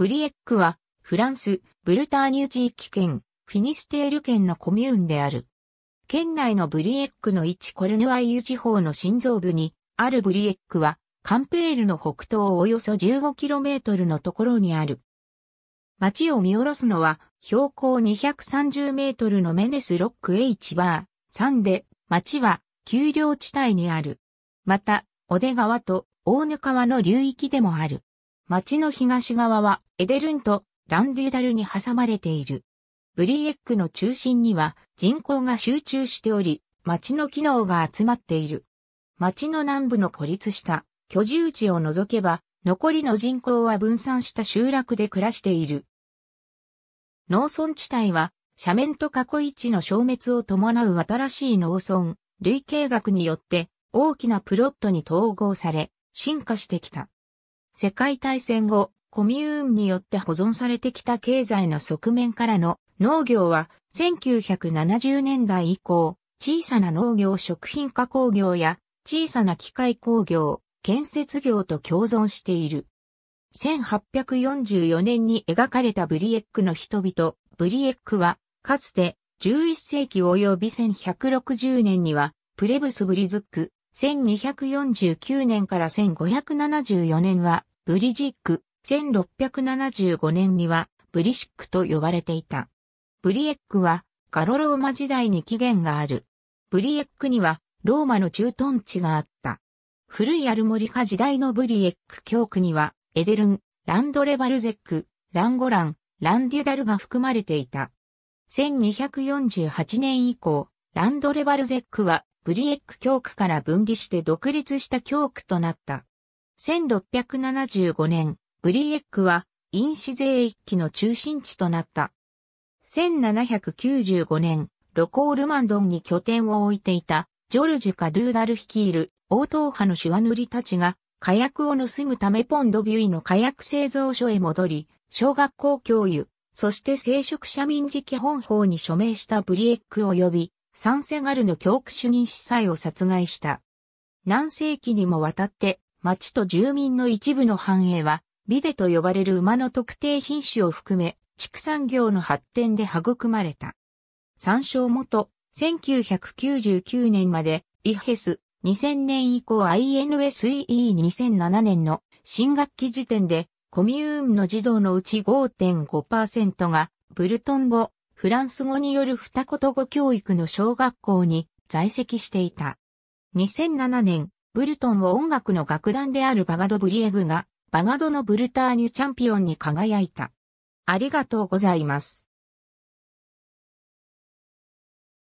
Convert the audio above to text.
ブリエックは、フランス、ブルターニュ地域圏、フィニステール県のコミューンである。県内のブリエックの位置コルヌアイユ地方の心臓部に、あるブリエックは、カンペールの北東およそ 15km のところにある。町を見下ろすのは、標高230メートルのメネスロック H バー3で、町は丘陵地帯にある。また、小出川と大沼川の流域でもある。町の東側はエデルンとランデュダルに挟まれている。ブリエックの中心には人口が集中しており、町の機能が集まっている。町の南部の孤立した居住地を除けば、残りの人口は分散した集落で暮らしている。農村地帯は、斜面と過去一の消滅を伴う新しい農村、類型学によって大きなプロットに統合され、進化してきた。世界大戦後、コミューンによって保存されてきた経済の側面からの農業は1970年代以降、小さな農業食品加工業や小さな機械工業、建設業と共存している。1844年に描かれたブリエックの人々、ブリエックは、かつて11世紀及び1160年には、プレブスブリズック、1249年から1574年は、ブリジック、1675年にはブリシックと呼ばれていた。ブリエックはガロローマ時代に起源がある。ブリエックにはローマの駐屯地があった。古いアルモリカ時代のブリエック教区にはエデルン、ランドレバルゼック、ランゴラン、ランデュダルが含まれていた。1248年以降、ランドレバルゼックはブリエック教区から分離して独立した教区となった。1675年、ブリエックは、インシゼー一期の中心地となった。1795年、ロコールマンドンに拠点を置いていた、ジョルジュ・カドゥーダル率いる、王党派のシュワ塗りたちが、火薬を盗むためポンドビュイの火薬製造所へ戻り、小学校教諭、そして聖職者民事基本法に署名したブリエック及び、サンセガルの教区主任司祭を殺害した。何世紀にもわたって町と住民の一部の繁栄は、ビデと呼ばれる馬の特定品種を含め、畜産業の発展で育まれた。参照元、1999年まで、イヘス、2000年以降 INSEE2007 年の新学期時点で、コミューンの児童のうち5.5%が、ブルトン語、フランス語による二言語教育の小学校に在籍していた。2007年、ブルトンを音楽の楽団であるバガド・ブリエグが、バガドのブルターニュチャンピオンに輝いた。ありがとうございます。